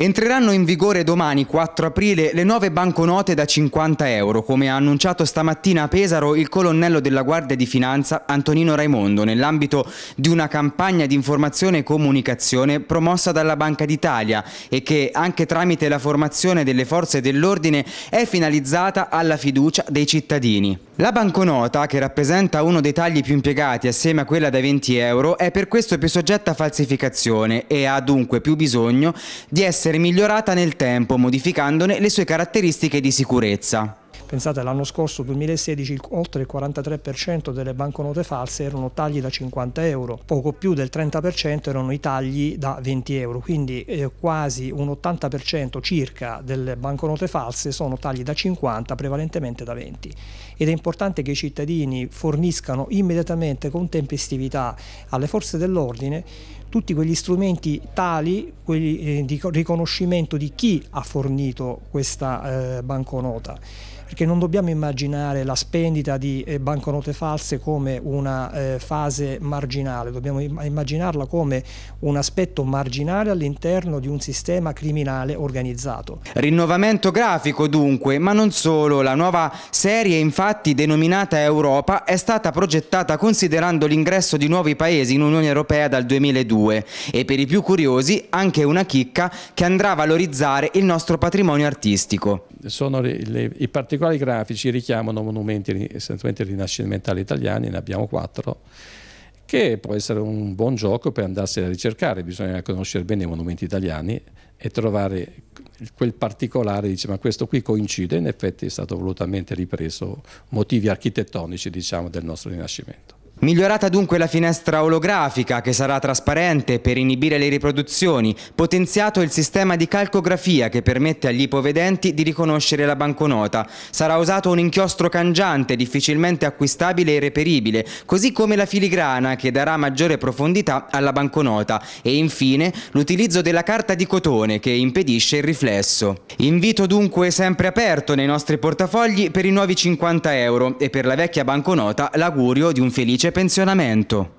Entreranno in vigore domani 4 aprile le nuove banconote da 50 euro, come ha annunciato stamattina a Pesaro il colonnello della Guardia di Finanza Antonino Raimondo nell'ambito di una campagna di informazione e comunicazione promossa dalla Banca d'Italia e che anche tramite la formazione delle forze dell'ordine è finalizzata alla fiducia dei cittadini. La banconota, che rappresenta uno dei tagli più impiegati assieme a quella da 20 euro, è per questo più soggetta a falsificazione e ha dunque più bisogno di essere essere migliorata nel tempo, modificandone le sue caratteristiche di sicurezza. Pensate, l'anno scorso, 2016, oltre il 43% delle banconote false erano tagli da 50 euro, poco più del 30% erano i tagli da 20 euro, quindi eh, quasi un 80% circa delle banconote false sono tagli da 50, prevalentemente da 20. Ed è importante che i cittadini forniscano immediatamente con tempestività alle forze dell'ordine tutti quegli strumenti tali, quelli eh, di riconoscimento di chi ha fornito questa eh, banconota perché non dobbiamo immaginare la spendita di eh, banconote false come una eh, fase marginale, dobbiamo immaginarla come un aspetto marginale all'interno di un sistema criminale organizzato. Rinnovamento grafico dunque, ma non solo, la nuova serie infatti denominata Europa è stata progettata considerando l'ingresso di nuovi paesi in Unione Europea dal 2002 e per i più curiosi anche una chicca che andrà a valorizzare il nostro patrimonio artistico sono le, le, i particolari grafici richiamano monumenti essenzialmente rinascimentali italiani, ne abbiamo quattro, che può essere un buon gioco per andarsene a ricercare, bisogna conoscere bene i monumenti italiani e trovare quel particolare, dice ma questo qui coincide, in effetti è stato volutamente ripreso motivi architettonici diciamo, del nostro Rinascimento. Migliorata dunque la finestra olografica che sarà trasparente per inibire le riproduzioni, potenziato il sistema di calcografia che permette agli ipovedenti di riconoscere la banconota, sarà usato un inchiostro cangiante difficilmente acquistabile e reperibile, così come la filigrana che darà maggiore profondità alla banconota e infine l'utilizzo della carta di cotone che impedisce il riflesso. Invito dunque sempre aperto nei nostri portafogli per i nuovi 50 euro e per la vecchia banconota l'augurio di un felice pensionamento.